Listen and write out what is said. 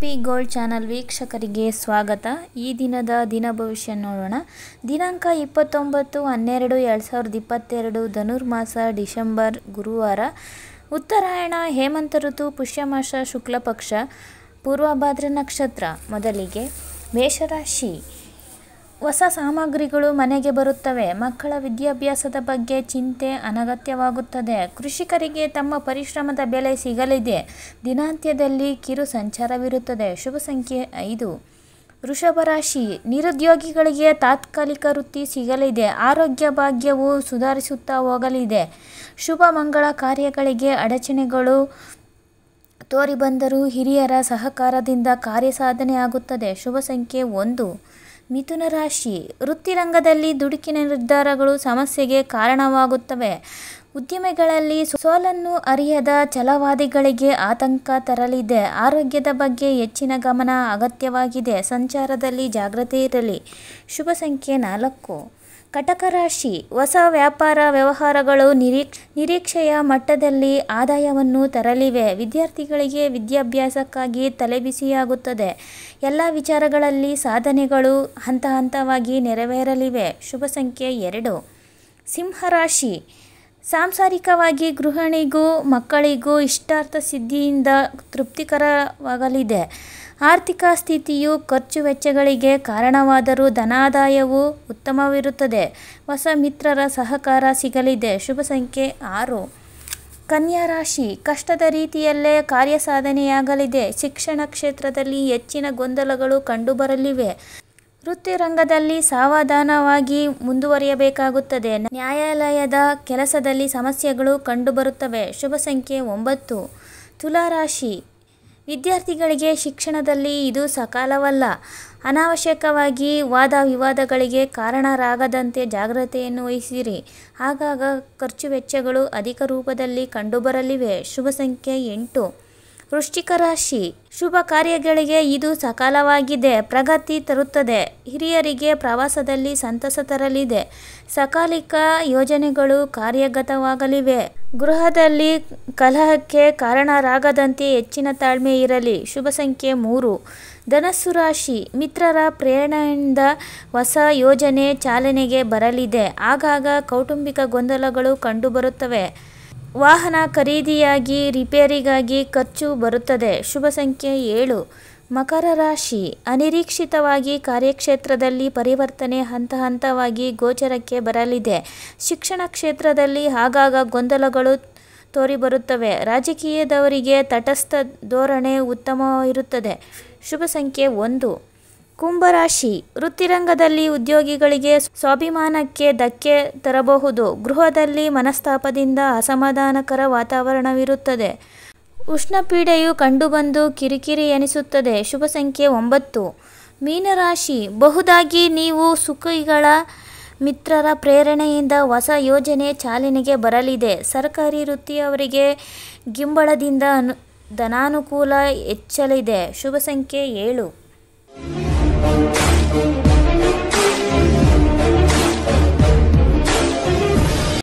P gold channel ವೀಕ್ಷಕರಿಗೆ ಸ್ವಾಗತ ಈ ದಿನದ ದಿನ ಭವಿಷ್ಯ ನೋಡೋಣ ದಿನಾಂಕ ಇಪ್ಪತ್ತೊಂಬತ್ತು ಹನ್ನೆರಡು ಎರಡು ಸಾವಿರದ ಇಪ್ಪತ್ತೆರಡು ಧನುರ್ಮಾಸ ಡಿಸೆಂಬರ್ ಗುರುವಾರ ಉತ್ತರಾಯಣ ಹೇಮಂತ ಋತು ಪುಷ್ಯಮಾಸ ಶುಕ್ಲಪಕ್ಷ ಪೂರ್ವಭಾದ್ರ ನಕ್ಷತ್ರ ಮೊದಲಿಗೆ ಮೇಷರಾಶಿ ಹೊಸ ಸಾಮಗ್ರಿಗಳು ಮನೆಗೆ ಬರುತ್ತವೆ ಮಕ್ಕಳ ವಿದ್ಯಾಭ್ಯಾಸದ ಬಗ್ಗೆ ಚಿಂತೆ ಅನಗತ್ಯವಾಗುತ್ತದೆ ಕೃಷಿಕರಿಗೆ ತಮ್ಮ ಪರಿಶ್ರಮದ ಬೆಲೆ ಸಿಗಲಿದೆ ದಿನಾಂತ್ಯದಲ್ಲಿ ಕಿರು ಸಂಚಾರವಿರುತ್ತದೆ ಶುಭ ಸಂಖ್ಯೆ ಐದು ವೃಷಭ ರಾಶಿ ನಿರುದ್ಯೋಗಿಗಳಿಗೆ ತಾತ್ಕಾಲಿಕ ವೃತ್ತಿ ಸಿಗಲಿದೆ ಆರೋಗ್ಯ ಭಾಗ್ಯವು ಸುಧಾರಿಸುತ್ತಾ ಹೋಗಲಿದೆ ಶುಭ ಮಂಗಳ ಕಾರ್ಯಗಳಿಗೆ ಅಡಚಣೆಗಳು ತೋರಿಬಂದರೂ ಹಿರಿಯರ ಸಹಕಾರದಿಂದ ಕಾರ್ಯಸಾಧನೆ ಆಗುತ್ತದೆ ಶುಭ ಸಂಖ್ಯೆ ಒಂದು ಮಿಥುನ ರಾಶಿ ವೃತ್ತಿರಂಗದಲ್ಲಿ ದುಡುಕಿನ ನಿರ್ಧಾರಗಳು ಸಮಸ್ಯೆಗೆ ಕಾರಣವಾಗುತ್ತವೆ ಉದ್ಯಮಿಗಳಲ್ಲಿ ಸೋಲನ್ನು ಅರಿಯದ ಛಲವಾದಿಗಳಿಗೆ ಆತಂಕ ತರಲಿದೆ ಆರೋಗ್ಯದ ಬಗ್ಗೆ ಹೆಚ್ಚಿನ ಗಮನ ಅಗತ್ಯವಾಗಿದೆ ಸಂಚಾರದಲ್ಲಿ ಜಾಗ್ರತೆ ಇರಲಿ ಶುಭ ಸಂಖ್ಯೆ ನಾಲ್ಕು ಕಟಕ ರಾಶಿ ಹೊಸ ವ್ಯಾಪಾರ ವ್ಯವಹಾರಗಳು ನಿರೀಕ್ಷೆಯ ಮಟ್ಟದಲ್ಲಿ ಆದಾಯವನ್ನು ತರಲಿವೆ ವಿದ್ಯಾರ್ಥಿಗಳಿಗೆ ವಿದ್ಯಾಭ್ಯಾಸಕ್ಕಾಗಿ ತಲೆಬಿಸಿಯಾಗುತ್ತದೆ ಎಲ್ಲ ವಿಚಾರಗಳಲ್ಲಿ ಸಾಧನೆಗಳು ಹಂತ ಹಂತವಾಗಿ ನೆರವೇರಲಿವೆ ಶುಭ ಸಂಖ್ಯೆ ಎರಡು ಸಿಂಹರಾಶಿ ಸಾಂಸಾರಿಕವಾಗಿ ಗೃಹಿಣಿಗೂ ಮಕ್ಕಳಿಗೂ ಇಷ್ಟಾರ್ಥ ಸಿದ್ಧಿಯಿಂದ ತೃಪ್ತಿಕರವಾಗಲಿದೆ ಆರ್ಥಿಕ ಸ್ಥಿತಿಯು ಖರ್ಚು ವೆಚ್ಚಗಳಿಗೆ ಕಾರಣವಾದರೂ ಧನಾದಾಯವು ಉತ್ತಮವಿರುತ್ತದೆ ಹೊಸ ಮಿತ್ರರ ಸಹಕಾರ ಸಿಗಲಿದೆ ಶುಭ ಸಂಖ್ಯೆ ಆರು ಕನ್ಯಾ ರಾಶಿ ಕಷ್ಟದ ರೀತಿಯಲ್ಲೇ ಕಾರ್ಯಸಾಧನೆಯಾಗಲಿದೆ ಶಿಕ್ಷಣ ಕ್ಷೇತ್ರದಲ್ಲಿ ಹೆಚ್ಚಿನ ಗೊಂದಲಗಳು ಕಂಡುಬರಲಿವೆ ವೃತ್ತಿರಂಗದಲ್ಲಿ ಸಾವಧಾನವಾಗಿ ಮುಂದುವರಿಯಬೇಕಾಗುತ್ತದೆ ನ್ಯಾಯಾಲಯದ ಕೆಲಸದಲ್ಲಿ ಸಮಸ್ಯೆಗಳು ಕಂಡುಬರುತ್ತವೆ ಶುಭ ಸಂಖ್ಯೆ ಒಂಬತ್ತು ತುಲಾರಾಶಿ ವಿದ್ಯಾರ್ಥಿಗಳಿಗೆ ಶಿಕ್ಷಣದಲ್ಲಿ ಇದು ಸಕಾಲವಲ್ಲ ಅನಾವಶ್ಯಕವಾಗಿ ವಾದ ವಿವಾದಗಳಿಗೆ ಕಾರಣರಾಗದಂತೆ ಜಾಗ್ರತೆಯನ್ನು ವಹಿಸಿರಿ ಆಗಾಗ ಖರ್ಚು ವೆಚ್ಚಗಳು ಅಧಿಕ ರೂಪದಲ್ಲಿ ಕಂಡುಬರಲಿವೆ ಶುಭ ಸಂಖ್ಯೆ ಎಂಟು ವೃಶ್ಚಿಕ ರಾಶಿ ಶುಭ ಕಾರ್ಯಗಳಿಗೆ ಇದು ಸಕಾಲವಾಗಿದೆ ಪ್ರಗತಿ ತರುತ್ತದೆ ಹಿರಿಯರಿಗೆ ಪ್ರವಾಸದಲ್ಲಿ ಸಂತಸ ತರಲಿದೆ ಸಕಾಲಿಕ ಯೋಜನೆಗಳು ಕಾರ್ಯಗತವಾಗಲಿವೆ ಗೃಹದಲ್ಲಿ ಕಲಹಕ್ಕೆ ಕಾರಣರಾಗದಂತೆ ಹೆಚ್ಚಿನ ತಾಳ್ಮೆ ಇರಲಿ ಶುಭ ಸಂಖ್ಯೆ ಮೂರು ಧನಸ್ಸು ರಾಶಿ ಮಿತ್ರರ ಪ್ರೇರಣೆಯಿಂದ ಹೊಸ ಯೋಜನೆ ಚಾಲನೆಗೆ ಬರಲಿದೆ ಆಗಾಗ ಕೌಟುಂಬಿಕ ಗೊಂದಲಗಳು ಕಂಡುಬರುತ್ತವೆ ವಾಹನ ಖರೀದಿಯಾಗಿ ರಿಪೇರಿಗಾಗಿ ಖರ್ಚು ಬರುತ್ತದೆ ಶುಭ ಸಂಖ್ಯೆ ಏಳು ಮಕರ ರಾಶಿ ಅನಿರೀಕ್ಷಿತವಾಗಿ ಕಾರ್ಯಕ್ಷೇತ್ರದಲ್ಲಿ ಪರಿವರ್ತನೆ ಹಂತ ಹಂತವಾಗಿ ಗೋಚರಕ್ಕೆ ಬರಲಿದೆ ಶಿಕ್ಷಣ ಕ್ಷೇತ್ರದಲ್ಲಿ ಆಗಾಗ ಗೊಂದಲಗಳು ತೋರಿಬರುತ್ತವೆ ರಾಜಕೀಯದವರಿಗೆ ತಟಸ್ಥ ಧೋರಣೆ ಉತ್ತಮವಾಗಿರುತ್ತದೆ ಶುಭ ಸಂಖ್ಯೆ ಒಂದು ಕುಂಭರಾಶಿ ವೃತ್ತಿರಂಗದಲ್ಲಿ ಉದ್ಯೋಗಿಗಳಿಗೆ ಸ್ವಾಭಿಮಾನಕ್ಕೆ ಧಕ್ಕೆ ತರಬಹುದು ಗೃಹದಲ್ಲಿ ಮನಸ್ತಾಪದಿಂದ ಅಸಮಾಧಾನಕರ ವಾತಾವರಣವಿರುತ್ತದೆ ಉಷ್ಣಪೀಡೆಯು ಕಂಡುಬಂದು ಕಿರಿಕಿರಿ ಎನಿಸುತ್ತದೆ ಶುಭ ಸಂಖ್ಯೆ ಒಂಬತ್ತು ಮೀನರಾಶಿ ಬಹುದಾಗಿ ನೀವು ಸುಖಿಗಳ ಮಿತ್ರರ ಪ್ರೇರಣೆಯಿಂದ ಹೊಸ ಯೋಜನೆ ಚಾಲನೆಗೆ ಬರಲಿದೆ ಸರ್ಕಾರಿ ವೃತ್ತಿಯವರಿಗೆ ಗಿಂಬಳದಿಂದ ಅನು ಧನಾನುಕೂಲ ಹೆಚ್ಚಲಿದೆ ಶುಭ ಸಂಖ್ಯೆ ಏಳು